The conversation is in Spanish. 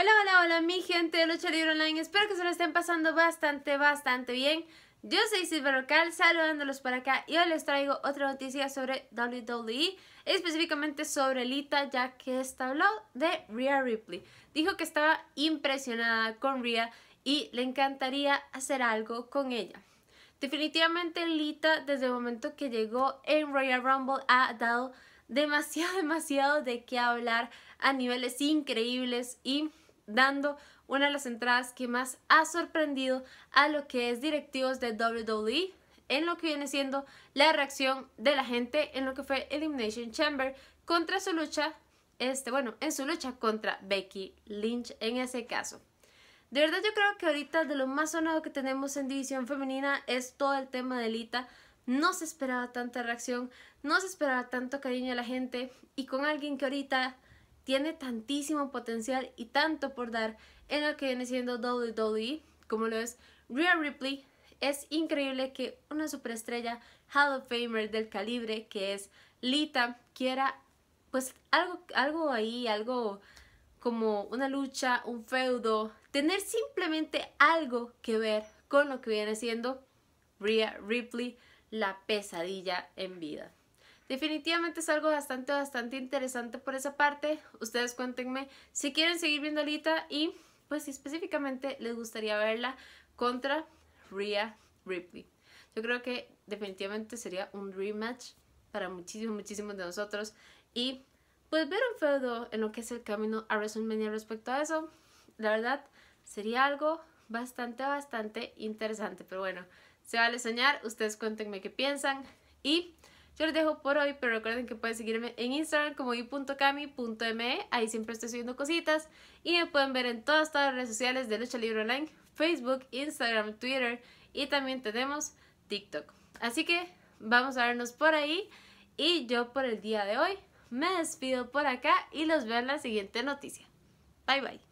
Hola, hola, hola mi gente de Lucha Libre Online, espero que se lo estén pasando bastante, bastante bien. Yo soy Local, saludándolos por acá y hoy les traigo otra noticia sobre WWE, específicamente sobre Lita, ya que esta habló de Rhea Ripley. Dijo que estaba impresionada con Rhea y le encantaría hacer algo con ella. Definitivamente Lita, desde el momento que llegó en Royal Rumble, ha dado demasiado, demasiado de qué hablar a niveles increíbles y dando una de las entradas que más ha sorprendido a lo que es directivos de WWE en lo que viene siendo la reacción de la gente en lo que fue Elimination Chamber contra su lucha, este, bueno, en su lucha contra Becky Lynch en ese caso. De verdad yo creo que ahorita de lo más sonado que tenemos en división femenina es todo el tema de Lita. No se esperaba tanta reacción, no se esperaba tanto cariño a la gente y con alguien que ahorita tiene tantísimo potencial y tanto por dar en lo que viene siendo WWE, como lo es Rhea Ripley. Es increíble que una superestrella Hall of Famer del calibre que es Lita quiera pues algo, algo ahí, algo como una lucha, un feudo, tener simplemente algo que ver con lo que viene siendo Rhea Ripley, la pesadilla en vida. Definitivamente es algo bastante, bastante interesante por esa parte. Ustedes cuéntenme si quieren seguir viendo Alita y pues si específicamente les gustaría verla contra Rhea Ripley. Yo creo que definitivamente sería un rematch para muchísimos, muchísimos de nosotros. Y pues ver un feudo en lo que es el camino a WrestleMania respecto a eso, la verdad, sería algo bastante, bastante interesante. Pero bueno, se vale soñar, ustedes cuéntenme qué piensan y yo les dejo por hoy, pero recuerden que pueden seguirme en Instagram como i.cami.me, ahí siempre estoy subiendo cositas y me pueden ver en todas, todas las redes sociales de Lucha Libre Online, Facebook, Instagram, Twitter y también tenemos TikTok. Así que vamos a vernos por ahí y yo por el día de hoy me despido por acá y los veo en la siguiente noticia. Bye bye.